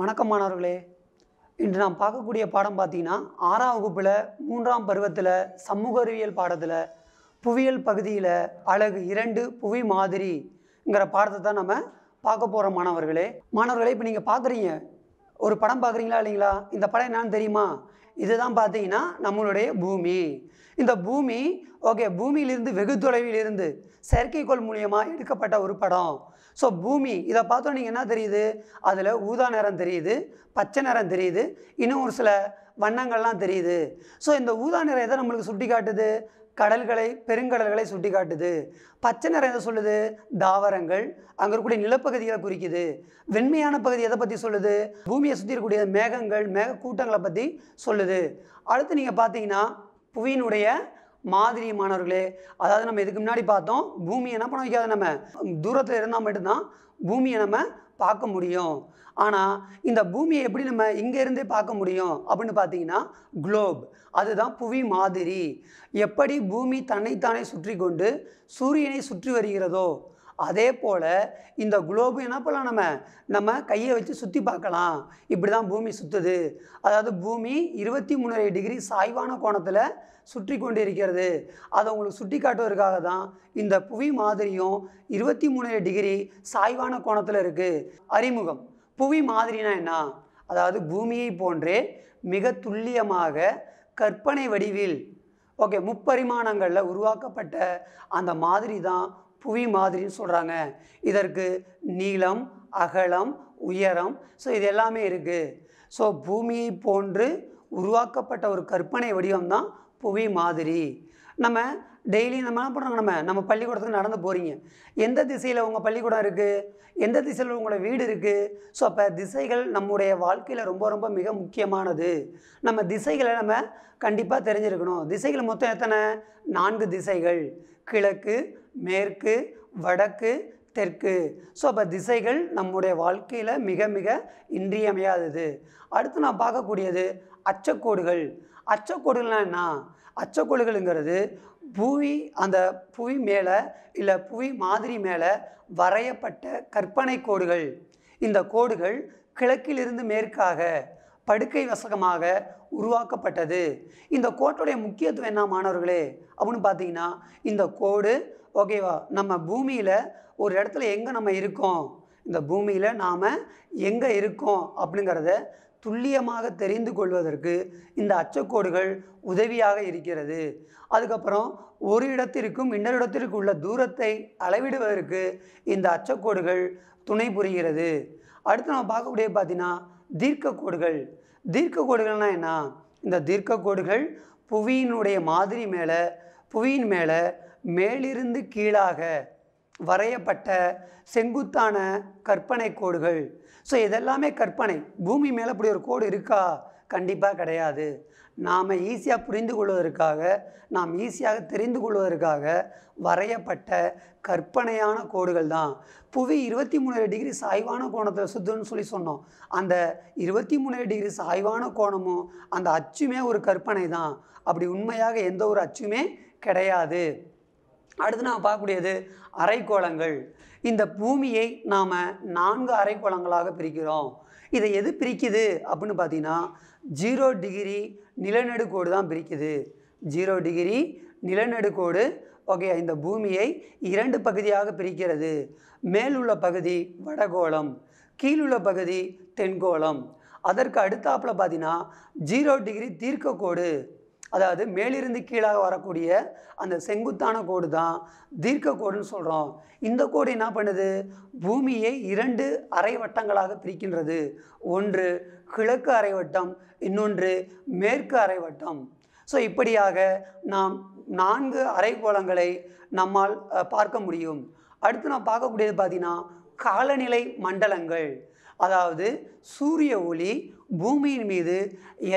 வணக்கம் மாணவர்களே இன்று நாம் பார்க்கக்கூடிய பாடம் பார்த்தீங்கன்னா ஆறாம் வகுப்பில் மூன்றாம் பருவத்தில் சமூக அறிவியல் பாடத்தில் புவியியல் பகுதியில் அழகு இரண்டு புவி மாதிரிங்கிற பாடத்தை தான் நம்ம பார்க்க போகிற மாணவர்களே மாணவர்களே இப்போ நீங்கள் பார்க்குறீங்க ஒரு படம் பார்க்குறீங்களா இல்லைங்களா இந்த படம் என்னன்னு தெரியுமா இதுதான் பார்த்தீங்கன்னா நம்மளுடைய பூமி இந்த பூமி ஓகே பூமியிலிருந்து வெகு தொலைவில் இருந்து செயற்கைக்கோள் மூலியமாக எடுக்கப்பட்ட ஒரு படம் ஸோ பூமி இதை பார்த்தோம் நீங்கள் என்ன தெரியுது அதில் ஊதா நிறம் தெரியுது பச்சை நிறம் தெரியுது இன்னும் ஒரு சில வண்ணங்கள்லாம் தெரியுது ஸோ இந்த ஊதா நிறம் எதை நம்மளுக்கு சுட்டி காட்டுது கடல்களை பெருங்கடல்களை சுட்டி காட்டுது பச்சை நிறம் எதை சொல்லுது தாவரங்கள் அங்கே இருக்கக்கூடிய நிலப்பகுதிகளை குறிக்குது வெண்மையான பகுதி எதை பற்றி சொல்லுது பூமியை சுற்றி இருக்கக்கூடிய மேகங்கள் மேக கூட்டங்களை பற்றி சொல்லுது அடுத்து நீங்கள் பார்த்தீங்கன்னா புவியினுடைய மாதிரியமானவர்களே அதாவது நம்ம இதுக்கு முன்னாடி பார்த்தோம் பூமியை என்ன பண்ண வைக்காது நம்ம தூரத்தில் இருந்தால் மட்டும்தான் பூமியை நம்ம பார்க்க முடியும் ஆனால் இந்த பூமியை எப்படி நம்ம இங்கேருந்தே பார்க்க முடியும் அப்படின்னு பார்த்தீங்கன்னா குளோப் அதுதான் புவி மாதிரி எப்படி பூமி தன்னைத்தானே சுற்றி கொண்டு சூரியனை சுற்றி வருகிறதோ அதே போல் இந்த குளோபு என்ன பண்ணலாம் நம்ம நம்ம கையை வச்சு சுற்றி பார்க்கலாம் இப்படி தான் பூமி சுற்றுது அதாவது பூமி இருபத்தி மூணு டிகிரி சாய்வான கோணத்தில் சுற்றி கொண்டு இருக்கிறது அதை உங்களுக்கு சுட்டி காட்டுவதற்காக தான் இந்த புவி மாதிரியும் இருபத்தி மூணு டிகிரி சாய்வான கோணத்தில் இருக்குது அறிமுகம் புவி மாதிரினா என்ன அதாவது பூமியை போன்றே மிக துல்லியமாக கற்பனை வடிவில் ஓகே முப்பரிமாணங்களில் உருவாக்கப்பட்ட அந்த மாதிரி தான் புவி மாதிரின்னு சொல்கிறாங்க இதற்கு நீளம் அகலம் உயரம் ஸோ இது எல்லாமே இருக்குது ஸோ பூமியை போன்று உருவாக்கப்பட்ட ஒரு கற்பனை வடிவம் தான் புவி மாதிரி நம்ம டெய்லி நம்ம என்ன பண்ணுறோம் நம்ம நம்ம பள்ளிக்கூடத்துக்கு நடந்து போகிறீங்க எந்த திசையில் உங்கள் பள்ளிக்கூடம் இருக்குது எந்த திசையில் உங்களோட வீடு இருக்குது ஸோ அப்போ திசைகள் நம்முடைய வாழ்க்கையில் ரொம்ப ரொம்ப மிக முக்கியமானது நம்ம திசைகளை நம்ம கண்டிப்பாக தெரிஞ்சிருக்கணும் திசைகள் மொத்தம் எத்தனை நான்கு திசைகள் கிழக்கு மேற்கு வடக்கு தெற்கு ஸோ அப்போ திசைகள் நம்முடைய வாழ்க்கையில் மிக மிக இன்றியமையாதது அடுத்து நான் பார்க்கக்கூடியது அச்சக்கோடுகள் அச்சக்கோடுகள்னால் என்ன அச்சக்கோடுகள்ங்கிறது புவி அந்த புவி மேலே இல்லை புவி மாதிரி மேலே வரையப்பட்ட கற்பனை கோடுகள் இந்த கோடுகள் கிழக்கிலிருந்து மேற்காக படுக்கை வசகமாக உருவாக்கப்பட்டது இந்த கோட்டுடைய முக்கியத்துவம் என்ன மாணவர்களே அப்படின்னு பார்த்தீங்கன்னா இந்த கோடு ஓகேவா நம்ம பூமியில் ஒரு இடத்துல எங்கே நம்ம இருக்கோம் இந்த பூமியில் நாம் எங்கே இருக்கோம் அப்படிங்கிறத துல்லியமாக தெரிந்து கொள்வதற்கு இந்த அச்சக்கோடுகள் உதவியாக இருக்கிறது அதுக்கப்புறம் ஒரு இடத்திற்கும் இன்னொரு இடத்திற்கு உள்ள தூரத்தை அளவிடுவதற்கு இந்த அச்சக்கோடுகள் துணை புரிகிறது அடுத்து நம்ம பார்க்கக்கூடிய பார்த்தீங்கன்னா தீர்க்கக்கோடுகள் தீர்க்கக்கோடுகள்னா என்ன இந்த தீர்க்கக்கோடுகள் புவியினுடைய மாதிரி மேலே புவியின் மேலே மேலிருந்து கீழாக வரையப்பட்ட செங்குத்தான கற்பனை கோடுகள் ஸோ இதெல்லாமே கற்பனை பூமி மேலே அப்படி ஒரு கோடு இருக்கா கண்டிப்பாக கிடையாது நாம் ஈஸியாக புரிந்து கொள்வதற்காக நாம் ஈஸியாக தெரிந்து கொள்வதற்காக வரையப்பட்ட கற்பனையான கோடுகள் தான் புவி இருபத்தி மூணு டிகிரி சாய்வான கோணத்தில் சுற்றுன்னு சொல்லி சொன்னோம் அந்த இருபத்தி மூணு டிகிரி சாய்வான கோணமும் அந்த அச்சுமே ஒரு கற்பனை தான் அப்படி உண்மையாக எந்த ஒரு அச்சுமே கிடையாது அடுத்து நாம் பார்க்கக்கூடியது அரைக்கோளங்கள் இந்த பூமியை நாம் நான்கு அரைக்கோளங்களாக பிரிக்கிறோம் இதை எது பிரிக்குது அப்படின்னு பார்த்தீங்கன்னா ஜீரோ டிகிரி நிலநடுக்கோடு தான் பிரிக்குது ஜீரோ டிகிரி நிலநடுக்கோடு ஓகே இந்த பூமியை இரண்டு பகுதியாக பிரிக்கிறது மேலுள்ள பகுதி வடகோளம் கீழுள்ள பகுதி தென்கோளம் அதற்கு அடுத்தாப்பில் பார்த்தீங்கன்னா ஜீரோ டிகிரி தீர்க்கக்கோடு அதாவது மேலிருந்து கீழாக வரக்கூடிய அந்த செங்குத்தான கோடு தான் தீர்க்க கோடுன்னு சொல்கிறோம் இந்த கோடு என்ன பண்ணுது பூமியை இரண்டு அரை வட்டங்களாக பிரிக்கின்றது ஒன்று கிழக்கு அரை வட்டம் இன்னொன்று மேற்கு அரை வட்டம் ஸோ இப்படியாக நாம் நான்கு அரைக்கோளங்களை நம்மால் பார்க்க முடியும் அடுத்து நாம் பார்க்கக்கூடியது பார்த்திங்கன்னா காலநிலை மண்டலங்கள் அதாவது சூரிய ஒளி பூமியின் மீது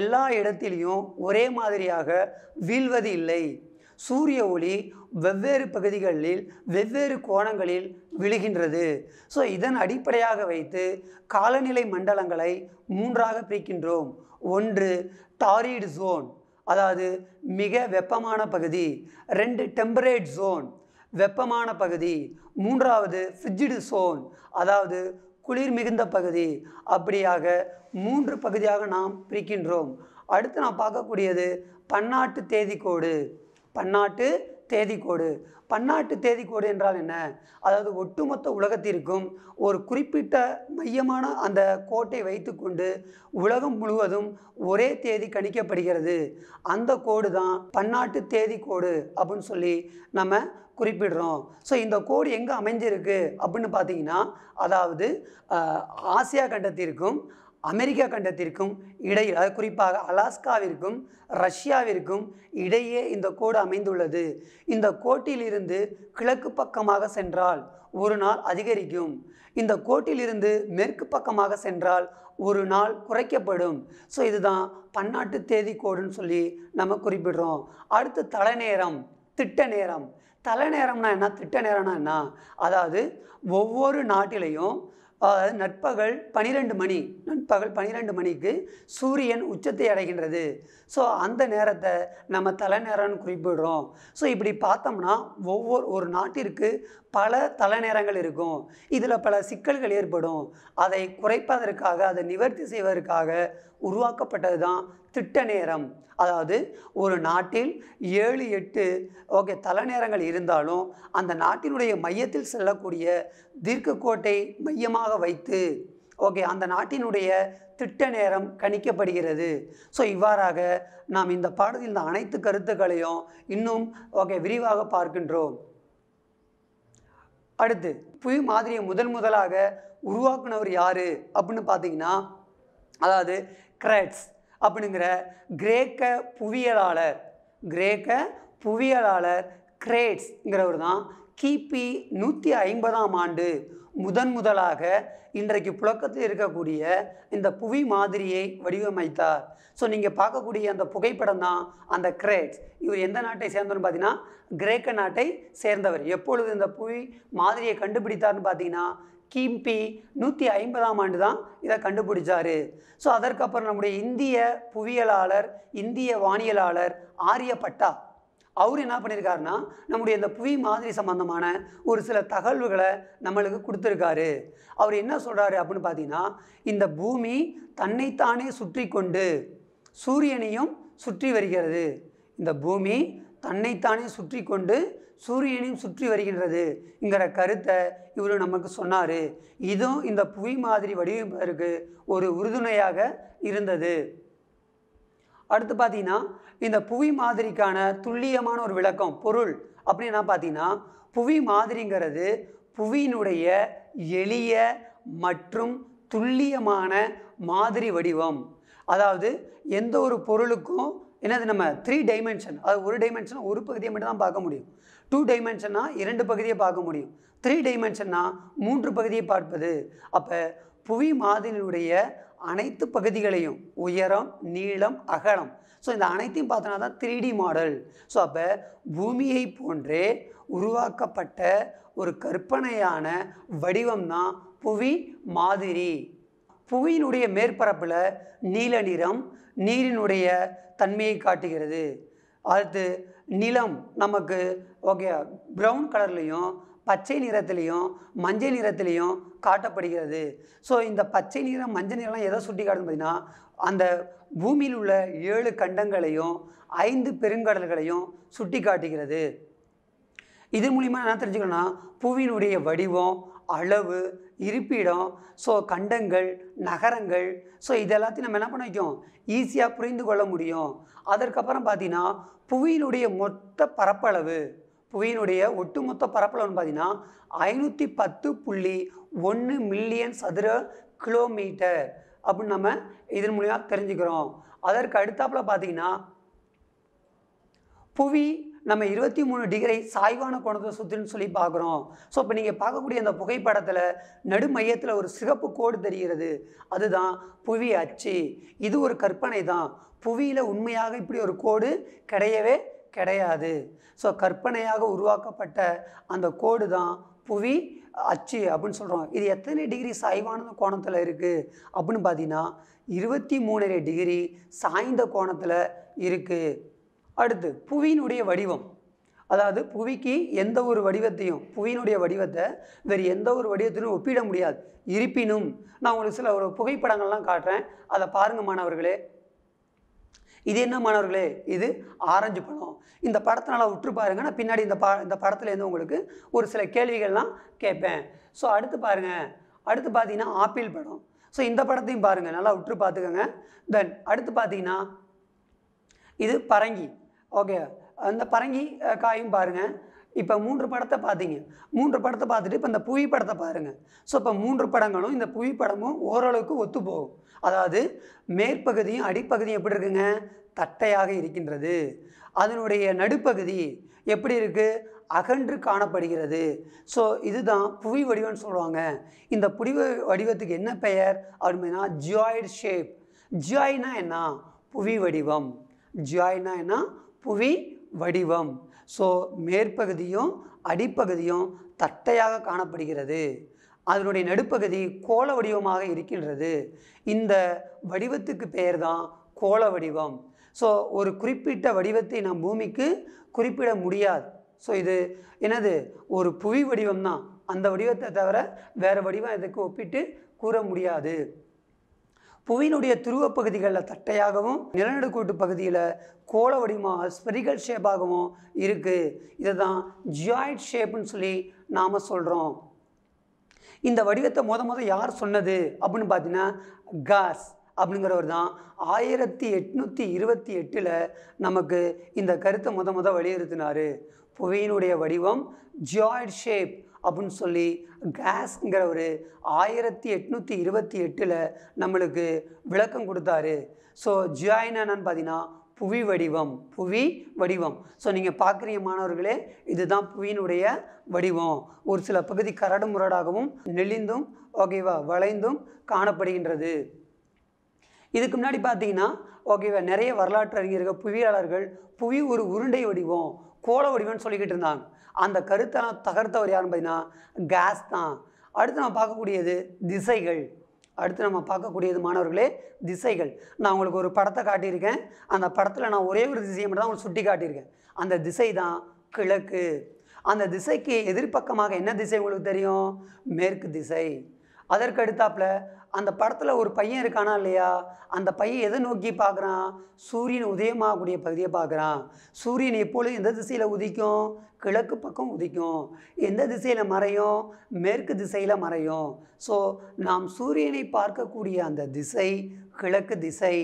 எல்லா இடத்திலையும் ஒரே மாதிரியாக வீழ்வது இல்லை சூரிய ஒளி வெவ்வேறு பகுதிகளில் வெவ்வேறு கோணங்களில் விழுகின்றது ஸோ இதன் அடிப்படையாக வைத்து காலநிலை மண்டலங்களை மூன்றாக பிரிக்கின்றோம் ஒன்று டாரிட் ஜோன் அதாவது மிக வெப்பமான பகுதி ரெண்டு டெம்பரேட் ஜோன் வெப்பமான பகுதி மூன்றாவது ஃப்ரிட்ஜிடு சோன் அதாவது குளிர் மிகுந்த பகுதி அப்படியாக மூன்று பகுதியாக நாம் பிரிக்கின்றோம் அடுத்து நாம் பார்க்கக்கூடியது பன்னாட்டு தேதிக்கோடு பன்னாட்டு தேதி கோடு பன்னாட்டு தேதி கோடு என்றால் என்ன அதாவது ஒட்டுமொத்த உலகத்திற்கும் ஒரு குறிப்பிட்ட மையமான அந்த கோட்டை வைத்துக்கொண்டு உலகம் முழுவதும் ஒரே தேதி கணிக்கப்படுகிறது அந்த கோடு தான் பன்னாட்டு தேதி கோடு அப்படின்னு சொல்லி நம்ம குறிப்பிடுறோம் ஸோ இந்த கோடு எங்கே அமைஞ்சிருக்கு அப்படின்னு பார்த்தீங்கன்னா அதாவது ஆசியா கண்டத்திற்கும் அமெரிக்கா கண்டத்திற்கும் இடையில் அது குறிப்பாக அலாஸ்காவிற்கும் ரஷ்யாவிற்கும் இடையே இந்த கோடு அமைந்துள்ளது இந்த கோட்டிலிருந்து கிழக்கு பக்கமாக சென்றால் ஒரு நாள் அதிகரிக்கும் இந்த கோட்டிலிருந்து மேற்கு பக்கமாக சென்றால் ஒரு நாள் குறைக்கப்படும் ஸோ இதுதான் பன்னாட்டு தேதி கோடுன்னு சொல்லி நம்ம குறிப்பிடுறோம் அடுத்து தலைநேரம் திட்ட நேரம் தலை நேரம்னா என்ன திட்ட நேரம்னா என்ன அதாவது ஒவ்வொரு நாட்டிலையும் நட்பகல் பனிரெண்டு மணி நண்பகல் பனிரெண்டு மணிக்கு சூரியன் உச்சத்தை அடைகின்றது ஸோ அந்த நேரத்தை நம்ம தலை நேரம்னு குறிப்பிடுறோம் ஸோ இப்படி பார்த்தோம்னா ஒவ்வொரு ஒரு நாட்டிற்கு பல தலைநேரங்கள் இருக்கும் இதில் பல சிக்கல்கள் ஏற்படும் அதை குறைப்பதற்காக அதை நிவர்த்தி செய்வதற்காக உருவாக்கப்பட்டது தான் திட்ட நேரம் அதாவது ஒரு நாட்டில் ஏழு எட்டு ஓகே தலைநேரங்கள் இருந்தாலும் அந்த நாட்டினுடைய மையத்தில் செல்லக்கூடிய தீர்க்கக்கோட்டை மையமாக வைத்து ஓகே அந்த நாட்டினுடைய திட்ட நேரம் கணிக்கப்படுகிறது ஸோ இவ்வாறாக நாம் இந்த பாடத்தில் இந்த அனைத்து கருத்துக்களையும் இன்னும் ஓகே விரிவாக பார்க்கின்றோம் அடுத்து புவி மாதிரியை முதன் முதலாக உருவாக்குனவர் யார் அப்படின்னு பார்த்தீங்கன்னா அதாவது கிரேட்ஸ் அப்படிங்கிற கிரேக்க புவியலாளர் கிரேக்க புவியலாளர் கிரேட்ஸ்ங்கிறவர் தான் கிபி நூற்றி ஐம்பதாம் ஆண்டு முதன் முதலாக இன்றைக்கு புழக்கத்தில் இருக்கக்கூடிய இந்த புவி மாதிரியை வடிவமைத்தார் ஸோ நீங்கள் பார்க்கக்கூடிய அந்த புகைப்படம் தான் அந்த கிரேட்ஸ் இவர் எந்த நாட்டை சேர்ந்தவர் பார்த்தீங்கன்னா கிரேக்க நாட்டை சேர்ந்தவர் எப்பொழுது இந்த புவி மாதிரியை கண்டுபிடித்தார்னு பார்த்தீங்கன்னா கிம்பி நூற்றி ஐம்பதாம் ஆண்டு தான் இதை கண்டுபிடிச்சார் ஸோ அதற்கப்புறம் நம்முடைய இந்திய புவியியலாளர் இந்திய வானியலாளர் ஆரியப்பட்டா அவர் என்ன பண்ணியிருக்காருன்னா நம்முடைய இந்த புவி மாதிரி சம்பந்தமான ஒரு சில தகவல்களை நம்மளுக்கு கொடுத்துருக்காரு அவர் என்ன சொல்கிறாரு அப்படின்னு பார்த்தீங்கன்னா இந்த பூமி தன்னைத்தானே சுற்றி கொண்டு சூரியனையும் சுற்றி வருகிறது இந்த பூமி தன்னைத்தானே சுற்றி கொண்டு சூரியனையும் சுற்றி வருகின்றது என்கிற கருத்தை இவர் நமக்கு சொன்னார் இதுவும் இந்த புவி மாதிரி வடிவமைப்பதற்கு ஒரு உறுதுணையாக இருந்தது அடுத்து பார்த்தீங்கன்னா இந்த புவி மாதிரிக்கான துல்லியமான ஒரு விளக்கம் பொருள் அப்படின்னா பார்த்தீங்கன்னா புவி மாதிரிங்கிறது புவியினுடைய எளிய மற்றும் துல்லியமான மாதிரி வடிவம் அதாவது எந்த ஒரு பொருளுக்கும் என்னது நம்ம த்ரீ டைமென்ஷன் அது ஒரு டைமென்ஷன் ஒரு பகுதியை மட்டும் தான் பார்க்க முடியும் டூ டைமென்ஷன்னா இரண்டு பகுதியை பார்க்க முடியும் த்ரீ டைமென்ஷன்னா மூன்று பகுதியை பார்ப்பது அப்போ புவி மாதிரியினுடைய அனைத்து பகுதிகளையும் உயரம் நீளம் அகலம் ஸோ இந்த அனைத்தையும் பார்த்தோன்னா தான் த்ரீ டி மாடல் ஸோ அப்போ பூமியை போன்றே உருவாக்கப்பட்ட ஒரு கற்பனையான வடிவம் தான் புவி மாதிரி புவியினுடைய மேற்பரப்பில் நீல நிறம் நீரினுடைய தன்மையை காட்டுகிறது அடுத்து நிலம் நமக்கு ஓகே ப்ரௌன் கலர்லேயும் பச்சை நிறத்துலேயும் மஞ்சள் நிறத்திலையும் காட்டப்படுகிறது ஸோ இந்த பச்சை நிறம் மஞ்சள் நிறம்லாம் எதை சுட்டி காட்டுன்னு பார்த்தீங்கன்னா அந்த பூமியில் உள்ள ஏழு கண்டங்களையும் ஐந்து பெருங்கடல்களையும் சுட்டி காட்டுகிறது இதன் மூலிமா என்ன தெரிஞ்சுக்கணும்னா பூவினுடைய வடிவம் அளவு இருப்பிடம் ஸோ கண்டங்கள் நகரங்கள் ஸோ இது எல்லாத்தையும் நம்ம என்ன பண்ண வைக்கும் ஈஸியாக புரிந்து கொள்ள முடியும் அதற்கப்புறம் பார்த்தீங்கன்னா புவியினுடைய மொத்த பரப்பளவு புவியினுடைய ஒட்டுமொத்த பரப்பளவுன்னு பார்த்தீங்கன்னா ஐநூற்றி பத்து புள்ளி ஒன்று மில்லியன் சதுர கிலோமீட்டர் அப்படின்னு நம்ம இதன் மூலியமாக தெரிஞ்சுக்கிறோம் அதற்கு அடுத்தாப்பில் பார்த்தீங்கன்னா புவி நம்ம இருபத்தி மூணு டிகிரி சாய்வான கோணத்தை சுற்றுன்னு சொல்லி பார்க்குறோம் ஸோ இப்போ நீங்கள் பார்க்கக்கூடிய அந்த புகைப்படத்தில் நடு மையத்தில் ஒரு சிகப்பு கோடு தெரிகிறது அதுதான் புவி அச்சு இது ஒரு கற்பனை தான் புவியில் உண்மையாக இப்படி ஒரு கோடு கிடையவே கிடையாது ஸோ கற்பனையாக உருவாக்கப்பட்ட அந்த கோடு தான் புவி அச்சு அப்படின்னு சொல்கிறோம் இது எத்தனை டிகிரி சாய்வான கோணத்தில் இருக்குது அப்படின்னு பார்த்தீங்கன்னா இருபத்தி மூணரை டிகிரி சாய்ந்த கோணத்தில் இருக்குது அடுத்து புவியினுடைய வடிவம் அதாவது புவிக்கு எந்த ஒரு வடிவத்தையும் புவியினுடைய வடிவத்தை வேறு எந்த ஒரு வடிவத்திலும் ஒப்பிட முடியாது இருப்பினும் நான் உங்களுக்கு சில ஒரு புகைப்படங்கள்லாம் காட்டுறேன் அதை பாருங்க மாணவர்களே இது என்ன மாணவர்களே இது ஆரஞ்சு பழம் இந்த படத்தை நல்லா உற்று பாருங்கள் நான் பின்னாடி இந்த பா இந்த படத்துலேருந்து உங்களுக்கு ஒரு சில கேள்விகள்லாம் கேட்பேன் ஸோ அடுத்து பாருங்கள் அடுத்து பார்த்தீங்கன்னா ஆப்பிள் படம் ஸோ இந்த படத்தையும் பாருங்கள் நல்லா உற்று பார்த்துக்கோங்க தென் அடுத்து பார்த்தீங்கன்னா இது பரங்கி ஓகே அந்த பரங்கி காயும் பாருங்கள் இப்போ மூன்று படத்தை பார்த்தீங்க மூன்று படத்தை பார்த்துட்டு இப்போ இந்த புவிப்படத்தை பாருங்கள் ஸோ இப்போ மூன்று படங்களும் இந்த புவிப்படமும் ஓரளவுக்கு ஒத்து போகும் அதாவது மேற்பகுதியும் அடிப்பகுதியும் எப்படி இருக்குங்க தட்டையாக இருக்கின்றது அதனுடைய நடுப்பகுதி எப்படி இருக்குது அகன்று காணப்படுகிறது ஸோ இதுதான் புவி வடிவம்னு சொல்லுவாங்க இந்த புடிவ வடிவத்துக்கு என்ன பெயர் அப்படின்னா ஜியாய்டு ஷேப் ஜியாய்னா என்ன புவி வடிவம் ஜியாய்னா என்ன புவி வடிவம் ஸோ மேற்பகுதியும் அடிப்பகுதியும் தட்டையாக காணப்படுகிறது அதனுடைய நடுப்பகுதி கோள வடிவமாக இருக்கின்றது இந்த வடிவத்துக்கு பெயர் தான் கோள வடிவம் ஸோ ஒரு குறிப்பிட்ட வடிவத்தை நம் பூமிக்கு குறிப்பிட முடியாது ஸோ இது என்னது ஒரு புவி வடிவம் தான் அந்த வடிவத்தை தவிர வேறு வடிவம் இதுக்கு ஒப்பிட்டு கூற முடியாது புவியினுடைய துருவப்பகுதிகளில் பகுதிகளில் தட்டையாகவும் நிலநடுக்கூட்டு பகுதியில் கோல வடிவமாக ஸ்பெரிகல் ஷேப்பாகவும் இருக்குது இதை தான் ஜியாய்ட் ஷேப்னு சொல்லி நாம் சொல்கிறோம் இந்த வடிவத்தை மொத மொதல் யார் சொன்னது அப்படின்னு பார்த்தீங்கன்னா காஸ் அப்படிங்கிறவர் தான் ஆயிரத்தி எட்நூற்றி இருபத்தி எட்டில் நமக்கு இந்த கருத்தை முத முத வலியுறுத்தினார் புவியினுடைய வடிவம் ஜியாய்ட் ஷேப் அப்படின்னு சொல்லி கேஸ்ங்கிற ஒரு ஆயிரத்தி எட்நூற்றி இருபத்தி எட்டில் நம்மளுக்கு விளக்கம் கொடுத்தாரு ஸோ ஜியாயினா என்னன்னு பார்த்தீங்கன்னா புவி வடிவம் புவி வடிவம் ஸோ நீங்கள் பார்க்குறீங்க மாணவர்களே இதுதான் புவியினுடைய வடிவம் ஒரு சில பகுதி கரடு முரடாகவும் நெளிந்தும் ஓகேவா வளைந்தும் காணப்படுகின்றது இதுக்கு முன்னாடி பார்த்தீங்கன்னா ஓகேவா நிறைய வரலாற்று அறிஞர்கள் புவியாளர்கள் புவி ஒரு உருண்டை வடிவம் கோல வடிவம்னு சொல்லிக்கிட்டு இருந்தாங்க அந்த கருத்தெல்லாம் தகர்த்தவர் யாருன்னு பார்த்தீங்கன்னா கேஸ் தான் அடுத்து நம்ம பார்க்கக்கூடியது திசைகள் அடுத்து நம்ம பார்க்கக்கூடியது மாணவர்களே திசைகள் நான் உங்களுக்கு ஒரு படத்தை காட்டியிருக்கேன் அந்த படத்தில் நான் ஒரே ஒரு திசையை மட்டும் தான் உங்களுக்கு சுட்டி காட்டியிருக்கேன் அந்த திசை தான் கிழக்கு அந்த திசைக்கு எதிர்ப்பக்கமாக என்ன திசை உங்களுக்கு தெரியும் மேற்கு திசை அதற்கு அடுத்தாப்புல அந்த படத்தில் ஒரு பையன் இருக்கானா இல்லையா அந்த பையன் எதை நோக்கி பார்க்குறான் சூரியன் உதயமாகக்கூடிய பகுதியை பார்க்குறான் சூரியன் எப்பொழுது எந்த திசையில் உதிக்கும் கிழக்கு பக்கம் உதிக்கும் எந்த திசையில் மறையும் மேற்கு திசையில் மறையும் ஸோ நாம் சூரியனை பார்க்கக்கூடிய அந்த திசை கிழக்கு திசை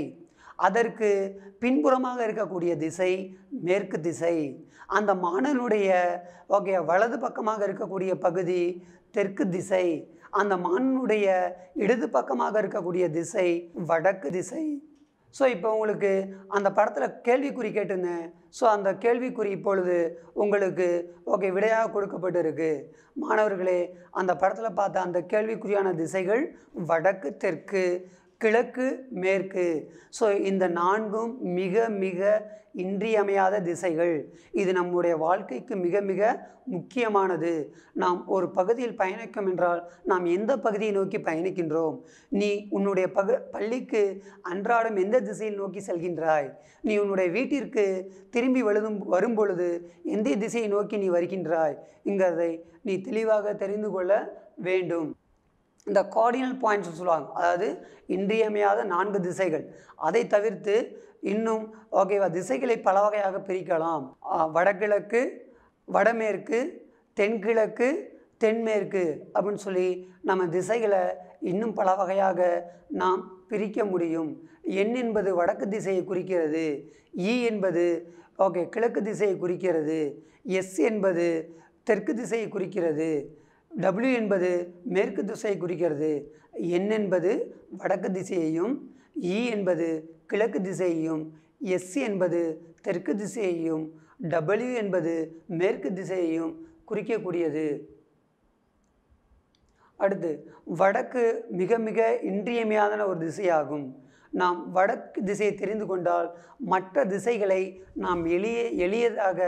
அதற்கு பின்புறமாக இருக்கக்கூடிய திசை மேற்கு திசை அந்த மாணவனுடைய ஓகே வலது பக்கமாக இருக்கக்கூடிய பகுதி தெற்கு திசை அந்த மானுடைய இடது பக்கமாக இருக்கக்கூடிய திசை வடக்கு திசை ஸோ இப்போ உங்களுக்கு அந்த படத்தில் கேள்விக்குறி கேட்டிருந்தேன் ஸோ அந்த கேள்விக்குறி இப்பொழுது உங்களுக்கு ஓகே விடையாக கொடுக்கப்பட்டு மாணவர்களே அந்த படத்தில் பார்த்த அந்த கேள்விக்குறியான திசைகள் வடக்கு தெற்கு கிழக்கு மேற்கு ஸோ இந்த நான்கும் மிக மிக இன்றியமையாத திசைகள் இது நம்முடைய வாழ்க்கைக்கு மிக மிக முக்கியமானது நாம் ஒரு பகுதியில் பயணிக்கும் என்றால் நாம் எந்த பகுதியை நோக்கி பயணிக்கின்றோம் நீ உன்னுடைய பகு பள்ளிக்கு அன்றாடம் எந்த திசையில் நோக்கி செல்கின்றாய் நீ உன்னுடைய வீட்டிற்கு திரும்பி வழுதும் வரும்பொழுது எந்த திசையை நோக்கி நீ வருகின்றாய் என்கிறதை நீ தெளிவாக தெரிந்து கொள்ள வேண்டும் இந்த கார்டினல் பாயிண்ட்ஸ் சொல்லுவாங்க அதாவது இன்றியமையாத நான்கு திசைகள் அதை தவிர்த்து இன்னும் ஓகேவா திசைகளை பல வகையாக பிரிக்கலாம் வடகிழக்கு வடமேற்கு தென்கிழக்கு தென்மேற்கு அப்படின்னு சொல்லி நம்ம திசைகளை இன்னும் பல வகையாக நாம் பிரிக்க முடியும் எண் என்பது வடக்கு திசையை குறிக்கிறது இ என்பது ஓகே கிழக்கு திசையை குறிக்கிறது எஸ் என்பது தெற்கு திசையை குறிக்கிறது டபிள்யூ என்பது மேற்கு திசையை குறிக்கிறது என் என்பது வடக்கு திசையையும் இ e என்பது கிழக்கு திசையையும் S என்பது தெற்கு திசையையும் W என்பது மேற்கு திசையையும் குறிக்கக்கூடியது அடுத்து வடக்கு மிக மிக இன்றியமையாதன ஒரு திசையாகும் நாம் வடக்கு திசையை தெரிந்து கொண்டால் மற்ற திசைகளை நாம் எளிய எளியதாக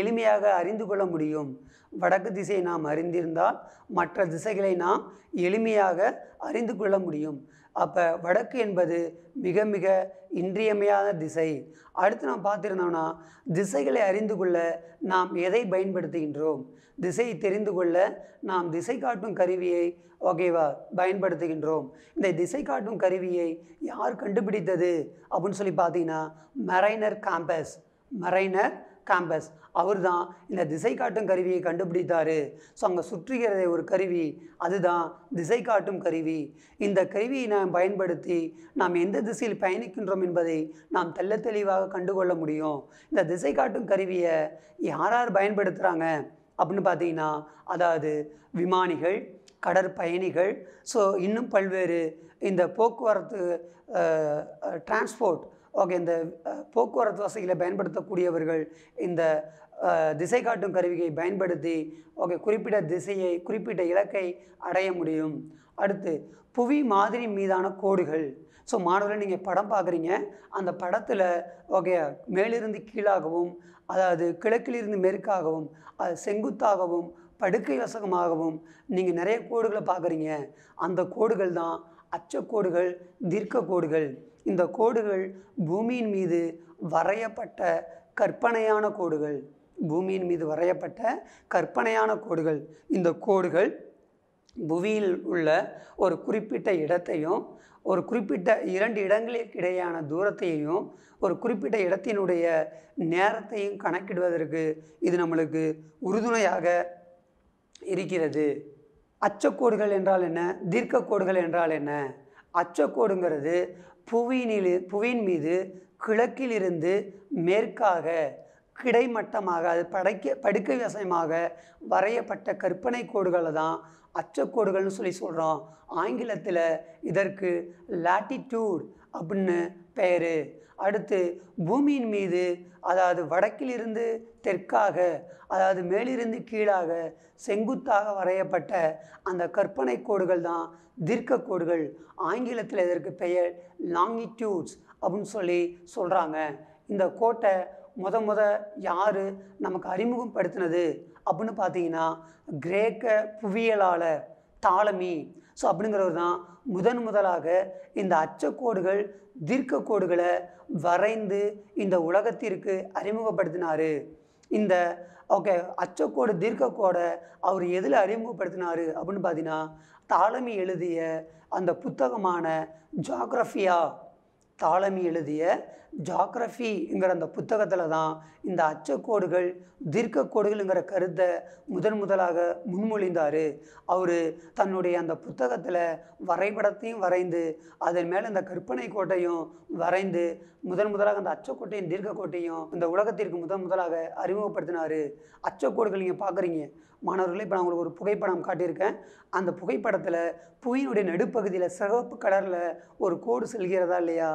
எளிமையாக அறிந்து கொள்ள முடியும் வடக்கு திசையை நாம் அறிந்திருந்தால் மற்ற திசைகளை நாம் எளிமையாக அறிந்து கொள்ள முடியும் அப்போ வடக்கு என்பது மிக மிக இன்றியமையாத திசை அடுத்து நாம் பார்த்துருந்தோம்னா திசைகளை அறிந்து கொள்ள நாம் எதை பயன்படுத்துகின்றோம் திசையை தெரிந்து கொள்ள நாம் திசை காட்டும் கருவியை ஓகேவா பயன்படுத்துகின்றோம் இந்த திசை காட்டும் கருவியை யார் கண்டுபிடித்தது அப்படின்னு சொல்லி பார்த்தீங்கன்னா மெரைனர் கேம்பஸ் மரைனர் கேம்பஸ் அவர் தான் இந்த திசை காட்டும் கருவியை கண்டுபிடித்தார் ஸோ அங்கே சுற்றுகிறதே ஒரு கருவி அதுதான் திசை காட்டும் கருவி இந்த கருவியை நாம் பயன்படுத்தி நாம் எந்த திசையில் பயணிக்கின்றோம் என்பதை நாம் தெல்ல தெளிவாக கண்டுகொள்ள முடியும் இந்த திசை காட்டும் கருவியை யார் யார் பயன்படுத்துகிறாங்க அப்படின்னு பார்த்தீங்கன்னா அதாவது விமானிகள் கடற்பயணிகள் ஸோ இன்னும் பல்வேறு இந்த போக்குவரத்து டிரான்ஸ்போர்ட் ஓகே இந்த போக்குவரத்து வசதிகளை பயன்படுத்தக்கூடியவர்கள் இந்த திசை காட்டும் கருவியை பயன்படுத்தி ஓகே குறிப்பிட்ட திசையை குறிப்பிட்ட இலக்கை அடைய முடியும் அடுத்து புவி மாதிரி மீதான கோடுகள் ஸோ மாணவர்கள் நீங்கள் படம் பார்க்குறீங்க அந்த படத்தில் ஓகே மேலிருந்து கீழாகவும் அதாவது கிழக்கிலிருந்து மேற்காகவும் அது செங்குத்தாகவும் படுக்கை வசகமாகவும் நீங்கள் நிறைய கோடுகளை பார்க்குறீங்க அந்த கோடுகள் தான் அச்சக்கோடுகள் தீர்க்க கோடுகள் இந்த கோடுகள் பூமியின் மீது வரையப்பட்ட கற்பனையான கோடுகள் பூமியின் மீது வரையப்பட்ட கற்பனையான கோடுகள் இந்த கோடுகள் புவியில் உள்ள ஒரு குறிப்பிட்ட இடத்தையும் ஒரு குறிப்பிட்ட இரண்டு இடங்களுக்கு இடையான தூரத்தையும் ஒரு குறிப்பிட்ட இடத்தினுடைய நேரத்தையும் கணக்கிடுவதற்கு இது நம்மளுக்கு உறுதுணையாக இருக்கிறது அச்சக்கோடுகள் என்றால் என்ன தீர்க்கக்கோடுகள் என்றால் என்ன அச்சக்கோடுங்கிறது புவியினில் புவியின் மீது கிழக்கிலிருந்து மேற்காக கிடைமட்டமாக அது படைக்க படுக்கை வசமாக வரையப்பட்ட கற்பனை கோடுகளை தான் அச்சக்கோடுகள்னு சொல்லி சொல்கிறோம் ஆங்கிலத்தில் இதற்கு லாட்டிடியூட் அப்படின்னு பெயர் அடுத்து பூமியின் மீது அதாவது வடக்கிலிருந்து தெற்காக அதாவது மேலிருந்து கீழாக செங்குத்தாக வரையப்பட்ட அந்த கற்பனை கோடுகள் தான் தீர்க்க கோடுகள் ஆங்கிலத்தில் இதற்கு பெயர் லாங்கிடியூட்ஸ் அப்படின்னு சொல்லி சொல்கிறாங்க இந்த கோட்டை முத முத யார் நமக்கு அறிமுகப்படுத்தினது அப்படின்னு பார்த்தீங்கன்னா கிரேக்க புவியியலாளர் தாளமி ஸோ அப்படிங்கிறவர் தான் முதன் முதலாக இந்த அச்சக்கோடுகள் தீர்க்க கோடுகளை வரைந்து இந்த உலகத்திற்கு அறிமுகப்படுத்தினார் இந்த ஓகே அச்சக்கோடு தீர்க்கக்கோடை அவர் எதில் அறிமுகப்படுத்தினார் அப்படின்னு பார்த்தீங்கன்னா தாளமி எழுதிய அந்த புத்தகமான ஜாகிரஃபியா தாளமி எழுதிய ஜாக்ரஃபிங்கிற அந்த புத்தகத்தில் தான் இந்த அச்சக்கோடுகள் தீர்க்க கோடுகள்ங்கிற கருத்தை முதன் முதலாக முன்மொழிந்தார் அவர் தன்னுடைய அந்த புத்தகத்தில் வரைபடத்தையும் வரைந்து அதன் மேலே இந்த கற்பனை கோட்டையும் வரைந்து முதன் முதலாக அந்த அச்சக்கோட்டையும் தீர்க்கக்கோட்டையும் இந்த உலகத்திற்கு முதன் முதலாக அறிமுகப்படுத்தினார் அச்சக்கோடுகள் நீங்கள் பார்க்குறீங்க மாணவர்களே இப்போ நான் உங்களுக்கு ஒரு புகைப்படம் காட்டியிருக்கேன் அந்த புகைப்படத்தில் புவியினுடைய நடுப்பகுதியில் சிகப்பு கலரில் ஒரு கோடு செல்கிறதா இல்லையா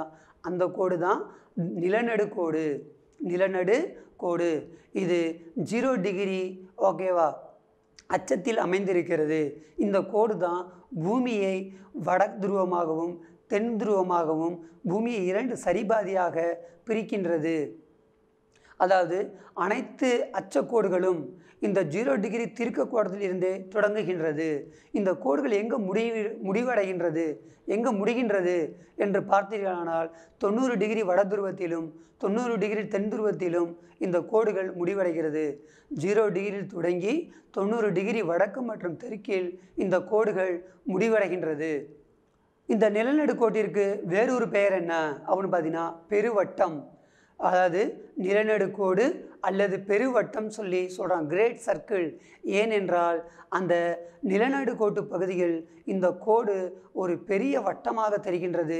அந்த கோடு தான் நிலநடு கோடு நிலநடு கோடு இது ஜீரோ டிகிரி ஓகேவா அச்சத்தில் அமைந்திருக்கிறது இந்த கோடு தான் பூமியை வட துருவமாகவும் தென் துருவமாகவும் பூமியை இரண்டு சரிபாதியாக பிரிக்கின்றது அதாவது அனைத்து அச்சக்கோடுகளும் இந்த ஜீரோ டிகிரி திருக்க கோடத்திலிருந்து தொடங்குகின்றது இந்த கோடுகள் எங்கே முடிவு முடிவடைகின்றது எங்கே முடிகின்றது என்று பார்த்தீர்களானால் தொண்ணூறு டிகிரி வட துருவத்திலும் தொண்ணூறு டிகிரி தென் துருவத்திலும் இந்த கோடுகள் முடிவடைகிறது ஜீரோ டிகிரியில் தொடங்கி தொண்ணூறு டிகிரி வடக்கு மற்றும் தெற்கில் இந்த கோடுகள் முடிவடைகின்றது இந்த நிலநடுக்கோட்டிற்கு வேறொரு பெயர் என்ன அப்படின்னு பார்த்தீங்கன்னா பெருவட்டம் அதாவது நிலநடுக்கோடு அல்லது பெருவட்டம் சொல்லி சொல்கிறான் கிரேட் சர்க்கிள் ஏனென்றால் அந்த நிலநடுக்கோட்டு பகுதியில் இந்த கோடு ஒரு பெரிய வட்டமாக தெரிகின்றது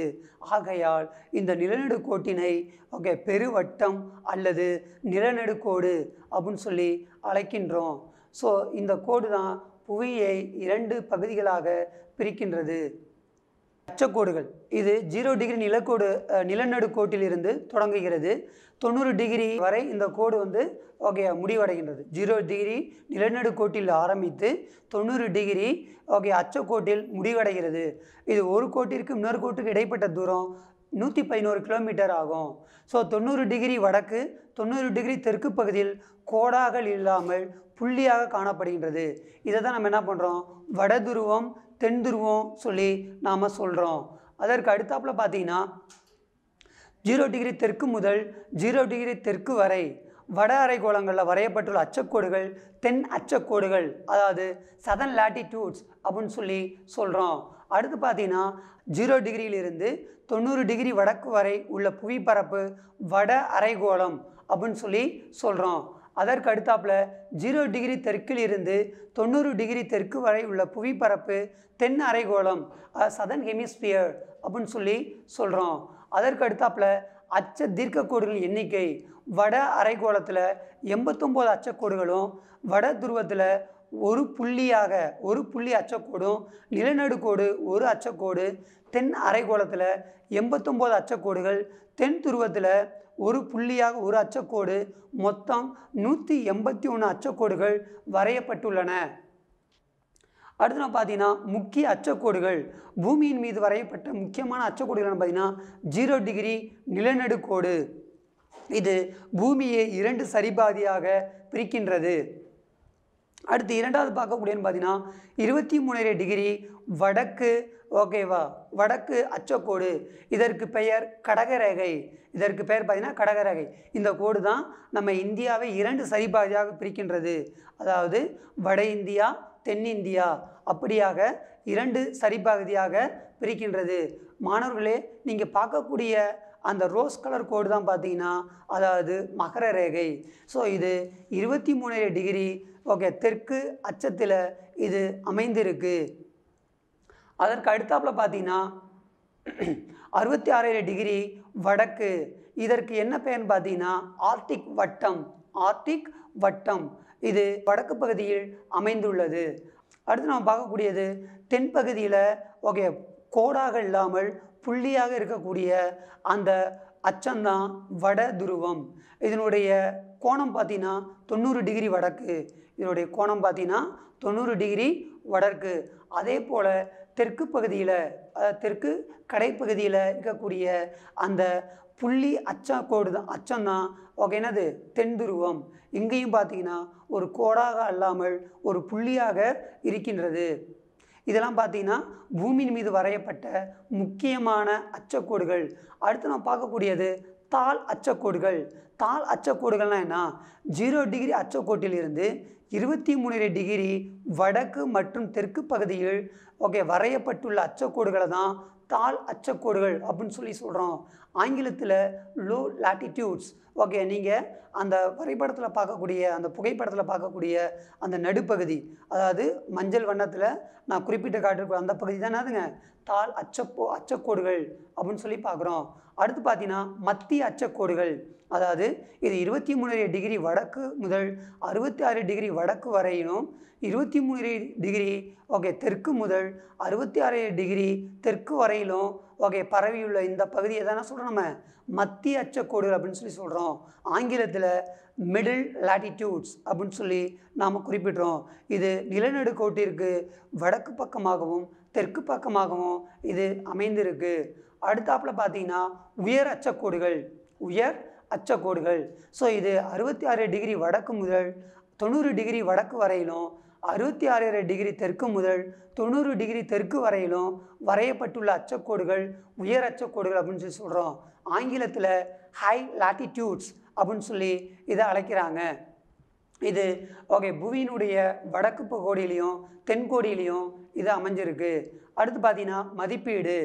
ஆகையால் இந்த நிலநடுக்கோட்டினை ஓகே பெருவட்டம் அல்லது நிலநடுக்கோடு அப்படின்னு சொல்லி அழைக்கின்றோம் ஸோ இந்த கோடு தான் புவியை இரண்டு பகுதிகளாக பிரிக்கின்றது அச்சக்கோடுகள் இது ஜீரோ டிகிரி நிலக்கோடு நிலநடுக்கோட்டிலிருந்து தொடங்குகிறது தொண்ணூறு டிகிரி வரை இந்த கோடு வந்து ஓகே முடிவடைகின்றது ஜீரோ டிகிரி நிலநடுக்கோட்டில் ஆரம்பித்து தொண்ணூறு டிகிரி ஓகே அச்சக்கோட்டில் முடிவடைகிறது இது ஒரு கோட்டிற்கு இன்னொரு கோட்டுக்கு இடைப்பட்ட தூரம் நூற்றி பதினோரு கிலோமீட்டர் ஆகும் ஸோ தொண்ணூறு டிகிரி வடக்கு தொண்ணூறு டிகிரி தெற்கு பகுதியில் கோடாக இல்லாமல் புள்ளியாக காணப்படுகின்றது இதை தான் நம்ம என்ன பண்ணுறோம் வடதுருவம் தென் துருவம் சொல்லி நாம் சொல்கிறோம் அதற்கு அடுத்தாப்பில் பார்த்தீங்கன்னா ஜீரோ டிகிரி தெற்கு முதல் ஜீரோ டிகிரி தெற்கு வரை வட அரைக்கோளங்களில் வரையப்பட்டுள்ள அச்சக்கோடுகள் தென் அச்சக்கோடுகள் அதாவது சதன் லாட்டிடியூட்ஸ் அப்படின்னு சொல்லி சொல்கிறோம் அடுத்து பார்த்தீங்கன்னா ஜீரோ டிகிரியிலிருந்து தொண்ணூறு டிகிரி வடக்கு வரை உள்ள புவிப்பரப்பு வட அரைகோளம் அப்படின்னு சொல்லி சொல்கிறோம் அதற்கு அடுத்தாப்பில் ஜீரோ டிகிரி தெற்கில் இருந்து தொண்ணூறு டிகிரி தெற்கு வரை உள்ள புவிப்பரப்பு தென் அரைகோளம் சதன் ஹெமிஸ்பியர் அப்படின்னு சொல்லி சொல்கிறோம் அதற்கு அடுத்தாப்புல அச்ச தீர்க்கக்கோடுகளின் எண்ணிக்கை வட அரைகோளத்தில் எண்பத்தொம்போது அச்சக்கோடுகளும் வட துருவத்தில் ஒரு புள்ளியாக ஒரு புள்ளி அச்சக்கோடும் நிலநடுக்கோடு ஒரு அச்சக்கோடு தென் அரைகோளத்தில் எண்பத்தொம்போது அச்சக்கோடுகள் தென் துருவத்தில் ஒரு புள்ளியாக ஒரு அச்சக்கோடு மொத்தம் நூற்றி எண்பத்தி ஒன்று அச்சக்கோடுகள் வரையப்பட்டுள்ளன அடுத்து நான் பார்த்தீங்கன்னா முக்கிய அச்சக்கோடுகள் பூமியின் மீது வரையப்பட்ட முக்கியமான அச்சக்கோடுகள் பார்த்தீங்கன்னா ஜீரோ டிகிரி நிலநடுக்கோடு இது பூமியை இரண்டு சரிபாதியாக பிரிக்கின்றது அடுத்து இரண்டாவது பார்க்கக்கூடியன்னு பார்த்தீங்கன்னா இருபத்தி மூணரை டிகிரி வடக்கு ஓகேவா வடக்கு அச்சக்கோடு இதற்கு பெயர் கடகரேகை இதற்கு பெயர் பார்த்தீங்கன்னா கடகரேகை இந்த கோடு தான் நம்ம இந்தியாவை இரண்டு சரிபாதியாக பிரிக்கின்றது அதாவது வட இந்தியா தென்னிந்தியா அப்படியாக இரண்டு சரிபகுதியாக பிரிக்கின்றது மாணவர்களே நீங்கள் பார்க்கக்கூடிய அந்த ரோஸ் கலர் கோடு தான் பார்த்தீங்கன்னா அதாவது மகர ரேகை ஸோ இது இருபத்தி மூணு டிகிரி ஓகே தெற்கு அச்சத்தில் இது அமைந்திருக்கு அதற்கு அடுத்தாப்பில் பார்த்தீங்கன்னா அறுபத்தி ஆறு டிகிரி வடக்கு இதற்கு என்ன பெயர்னு பார்த்தீங்கன்னா ஆர்டிக் வட்டம் ஆர்டிக் வட்டம் இது வடக்கு பகுதியில் அமைந்துள்ளது அடுத்து நம்ம பார்க்கக்கூடியது தென்பகுதியில் ஓகே கோடாக இல்லாமல் புள்ளியாக இருக்கக்கூடிய அந்த அச்சந்தான் வட துருவம் இதனுடைய கோணம் பார்த்தீங்கன்னா தொண்ணூறு டிகிரி வடக்கு இதனுடைய கோணம் பார்த்தீங்கன்னா தொண்ணூறு டிகிரி வடக்கு அதே போல் தெற்கு பகுதியில் தெற்கு கடைப்பகுதியில் இருக்கக்கூடிய அந்த புள்ளி அச்சா கோடு தான் அச்சந்தான் ஓகே என்னது தென் துருவம் இங்கேயும் பார்த்தீங்கன்னா ஒரு கோடாக அல்லாமல் ஒரு புள்ளியாக இருக்கின்றது இதெல்லாம் பார்த்தீங்கன்னா பூமியின் மீது வரையப்பட்ட முக்கியமான அச்சக்கோடுகள் அடுத்து நம்ம பார்க்கக்கூடியது தாள் அச்சக்கோடுகள் தாள் அச்சக்கோடுகள்னால் என்ன ஜீரோ டிகிரி அச்சக்கோட்டிலிருந்து இருபத்தி மூணு டிகிரி வடக்கு மற்றும் தெற்கு பகுதியில் ஓகே வரையப்பட்டுள்ள அச்சக்கோடுகளை தான் தாழ் அச்சக்கோடுகள் அப்படின்னு சொல்லி சொல்கிறோம் ஆங்கிலத்தில் லோ லாட்டிடியூட்ஸ் ஓகே நீங்கள் அந்த வரைபடத்தில் பார்க்கக்கூடிய அந்த புகைப்படத்தில் பார்க்கக்கூடிய அந்த நடுப்பகுதி அதாவது மஞ்சள் வண்ணத்தில் நான் குறிப்பிட்டு காட்டிருக்க அந்த பகுதி தானே அதுங்க தாள் அச்சப்போ அச்சக்கோடுகள் அப்படின்னு சொல்லி பார்க்குறோம் அடுத்து பார்த்தீங்கன்னா மத்திய அச்சக்கோடுகள் அதாவது இது இருபத்தி மூணு டிகிரி வடக்கு முதல் அறுபத்தி ஆறு டிகிரி வடக்கு வரையிலும் இருபத்தி மூணு டிகிரி ஓகே தெற்கு முதல் அறுபத்தி ஆறு டிகிரி தெற்கு வரை வானிலும் வகை பரவியுள்ள இந்த பகுதியை தான் சொல்கிறோம் நம்ம மத்திய அச்சக்கோடுகள் அப்படின்னு சொல்லி சொல்கிறோம் ஆங்கிலத்தில் மிடில் லாட்டிடியூட்ஸ் அப்படின்னு சொல்லி நாம் குறிப்பிடுறோம் இது நிலநடுக்கோட்டிற்கு வடக்கு பக்கமாகவும் தெற்கு பக்கமாகவும் இது அமைந்திருக்கு அடுத்தாப்பில் பார்த்தீங்கன்னா உயர் அச்சக்கோடுகள் உயர் அச்சக்கோடுகள் ஸோ இது அறுபத்தி ஆறு டிகிரி வடக்கு முதல் தொண்ணூறு டிகிரி வடக்கு வரையிலும் அறுபத்தி ஆறரை டிகிரி தெற்கு முதல் தொண்ணூறு டிகிரி தெற்கு வரையிலும் வரையப்பட்டுள்ள அச்சக்கோடுகள் உயர் அச்சக்கோடுகள் அப்படின்னு சொல்லி சொல்கிறோம் ஆங்கிலத்தில் ஹை லாட்டிடியூட்ஸ் அப்படின்னு சொல்லி இதை அழைக்கிறாங்க இது ஓகே புவியினுடைய வடக்கு பகோடியிலையும் தென்கோடியிலையும் இது அமைஞ்சிருக்கு அடுத்து பார்த்தீங்கன்னா மதிப்பீடு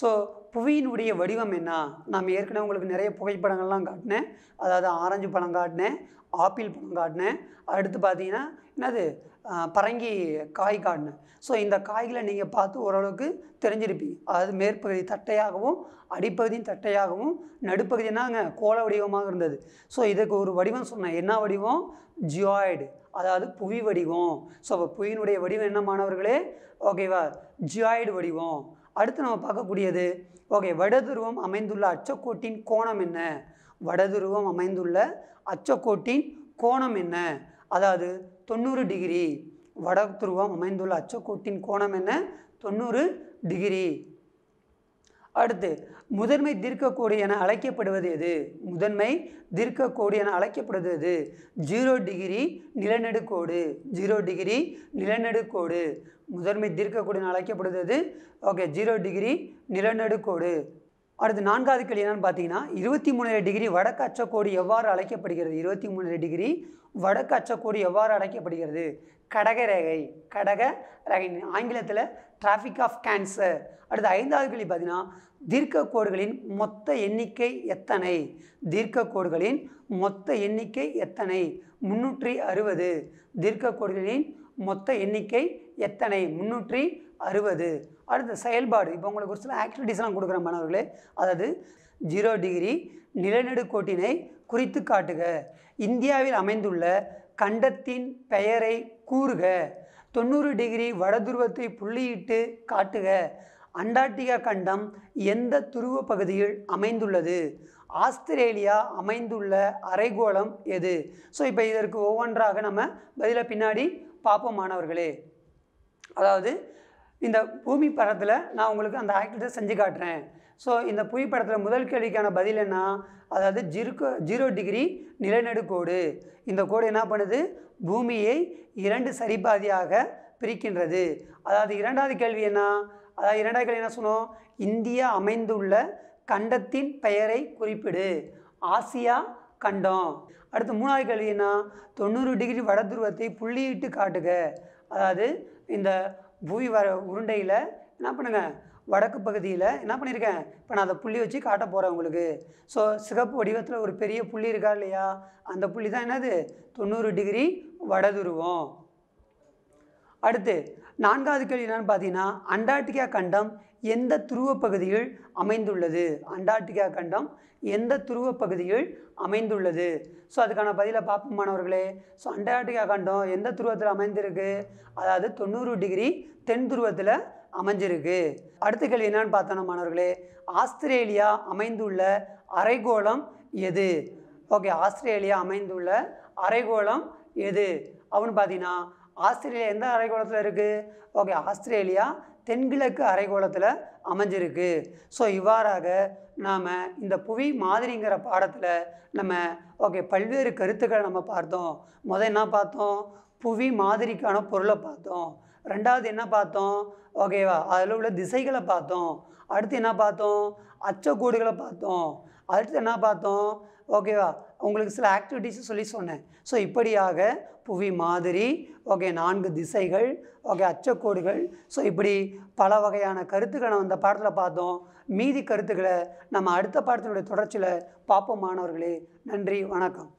ஸோ புவியினுடைய வடிவம் என்ன நாம் ஏற்கனவே உங்களுக்கு நிறைய புகைப்படங்கள்லாம் காட்டினேன் அதாவது ஆரஞ்சு பழம் காட்டினேன் ஆப்பிள் பழம் காட்டினேன் அடுத்து பார்த்தீங்கன்னா என்னது பரங்கி காய் காட்டினேன் ஸோ இந்த காய்களை நீங்கள் பார்த்து ஓரளவுக்கு தெரிஞ்சிருப்பீங்க அதாவது மேற்பகுதி தட்டையாகவும் அடிப்பகுதியும் தட்டையாகவும் நடுப்பகுதினாங்க கோல வடிவமாக இருந்தது ஸோ இதுக்கு ஒரு வடிவம் சொன்னேன் என்ன வடிவம் ஜியாய்டு அதாவது புவி வடிவம் ஸோ அப்போ புவியினுடைய வடிவம் என்ன மாணவர்களே ஓகேவா ஜியாய்டு வடிவம் அடுத்து நம்ம பார்க்கக்கூடியது ஓகே வடதுருவம் அமைந்துள்ள அச்சக்கோட்டின் கோணம் என்ன வடதுருவம் அமைந்துள்ள அச்சக்கோட்டின் கோணம் என்ன அதாவது தொண்ணூறு டிகிரி வட துருவம் அமைந்துள்ள அச்சக்கோட்டின் கோணம் என்ன தொண்ணூறு டிகிரி அடுத்து முதன்மை தீர்க்கக்கோடு என அழைக்கப்படுவது எது முதன்மை தீர்க்கக்கோடு என அழைக்கப்படுவது எது ஜீரோ டிகிரி நிலநடுக்கோடு ஜீரோ டிகிரி நிலநடுக்கோடு முதன்மை தீர்க்கக்கோடு என அழைக்கப்படுவது ஓகே ஜீரோ டிகிரி நிலநடுக்கோடு அடுத்து நான்காவது கேள்வி என்னென்னு பார்த்தீங்கன்னா இருபத்தி மூணு டிகிரி வடக்கு அச்சக்கோடு எவ்வாறு அழைக்கப்படுகிறது இருபத்தி மூணு டிகிரி வடக்கு அச்சக்கோடு எவ்வாறு அழைக்கப்படுகிறது கடக ரேகை கடக ரேகை ஆங்கிலத்தில் டிராஃபிக் ஆஃப் கேன்சர் அடுத்து ஐந்தாவது கேள்வி பார்த்தீங்கன்னா தீர்க்க கோடுகளின் மொத்த எண்ணிக்கை எத்தனை தீர்க்க கோடுகளின் மொத்த எண்ணிக்கை எத்தனை முன்னூற்றி அறுபது தீர்க்க கோடுகளின் மொத்த எண்ணிக்கை எத்தனை முன்னூற்றி அறுபது அடுத்த செயல்பாடு இப்போ உங்களுக்கு ஒரு சில ஆக்டிவிட்டீஸ்லாம் கொடுக்குற மாணவர்களே அதாவது ஜீரோ டிகிரி நிலநடுக்கோட்டினை குறித்து காட்டுக இந்தியாவில் அமைந்துள்ள கண்டத்தின் பெயரை கூறுக தொண்ணூறு டிகிரி வடதுருவத்தை புள்ளியிட்டு காட்டுக அண்டார்டிகா கண்டம் எந்த துருவ பகுதியில் அமைந்துள்ளது ஆஸ்திரேலியா அமைந்துள்ள அரைகோளம் எது ஸோ இப்போ இதற்கு ஒவ்வொன்றாக நம்ம பதிலாக பின்னாடி பார்ப்போம் மாணவர்களே அதாவது இந்த பூமி படத்தில் நான் உங்களுக்கு அந்த ஆக்டிவிட்டியை செஞ்சு காட்டுறேன் ஸோ இந்த புவிப்படத்தில் முதல் கேள்விக்கான பதில் என்ன அதாவது ஜீரோ ஜீரோ டிகிரி நிலநடுக்கோடு இந்த கோடு என்ன பண்ணுது பூமியை இரண்டு சரிபாதியாக பிரிக்கின்றது அதாவது இரண்டாவது கேள்வி என்ன அதாவது இரண்டாவது கேள்வி என்ன சொன்னோம் இந்தியா அமைந்துள்ள கண்டத்தின் பெயரை குறிப்பிடு ஆசியா கண்டம் அடுத்து மூணாவது கேள்வி என்ன தொண்ணூறு டிகிரி வடதுருவத்தை புள்ளியிட்டு காட்டுக அதாவது இந்த பூமி வர உருண்டையில் என்ன பண்ணுங்கள் வடக்கு பகுதியில் என்ன பண்ணியிருக்கேன் இப்போ நான் அதை புள்ளி வச்சு காட்ட போகிறேன் உங்களுக்கு ஸோ சிகப்பு வடிவத்தில் ஒரு பெரிய புள்ளி இருக்கா இல்லையா அந்த புள்ளி தான் என்னது தொண்ணூறு டிகிரி வடதுருவம் அடுத்து நான்காவது கேள்வி என்னென்னு பார்த்தீங்கன்னா அண்டார்டிகா கண்டம் எந்த துருவ பகுதியில் அமைந்துள்ளது அண்டார்டிகா கண்டம் எந்த துருவ பகுதியில் அமைந்துள்ளது ஸோ அதுக்கான பதிலை பார்ப்போம் மாணவர்களே ஸோ அண்டார்டிகா கண்டம் எந்த துருவத்தில் அமைந்திருக்கு அதாவது தொண்ணூறு டிகிரி தென் துருவத்தில் அமைஞ்சிருக்கு அடுத்த கேள்வி என்னன்னு பார்த்தோன்னா மாணவர்களே ஆஸ்திரேலியா அமைந்துள்ள அரைகோளம் எது ஓகே ஆஸ்திரேலியா அமைந்துள்ள அரைகோளம் எது அப்படின்னு பார்த்தீங்கன்னா ஆஸ்திரேலியா எந்த அரைகோளத்தில் இருக்குது ஓகே ஆஸ்திரேலியா தென்கிழக்கு அரைகோளத்தில் அமைஞ்சிருக்கு ஸோ இவ்வாறாக நாம் இந்த புவி மாதிரிங்கிற பாடத்தில் நம்ம ஓகே பல்வேறு கருத்துக்களை நம்ம பார்த்தோம் முதல் என்ன பார்த்தோம் புவி மாதிரிக்கான பொருளை பார்த்தோம் ரெண்டாவது என்ன பார்த்தோம் ஓகேவா அதில் உள்ள திசைகளை பார்த்தோம் அடுத்து என்ன பார்த்தோம் அச்சக்கோடுகளை பார்த்தோம் அடுத்து என்ன பார்த்தோம் ஓகேவா உங்களுக்கு சில ஆக்டிவிட்டீஸும் சொல்லி சொன்னேன் ஸோ இப்படியாக புவி மாதிரி ஓகே நான்கு திசைகள் ஓகே அச்சக்கோடுகள் ஸோ இப்படி பல வகையான கருத்துக்களை நம்ம இந்த பாடத்தில் பார்த்தோம் மீதி கருத்துக்களை நம்ம அடுத்த பாடத்தினுடைய தொடர்ச்சியில் பார்ப்போம் மாணவர்களே நன்றி வணக்கம்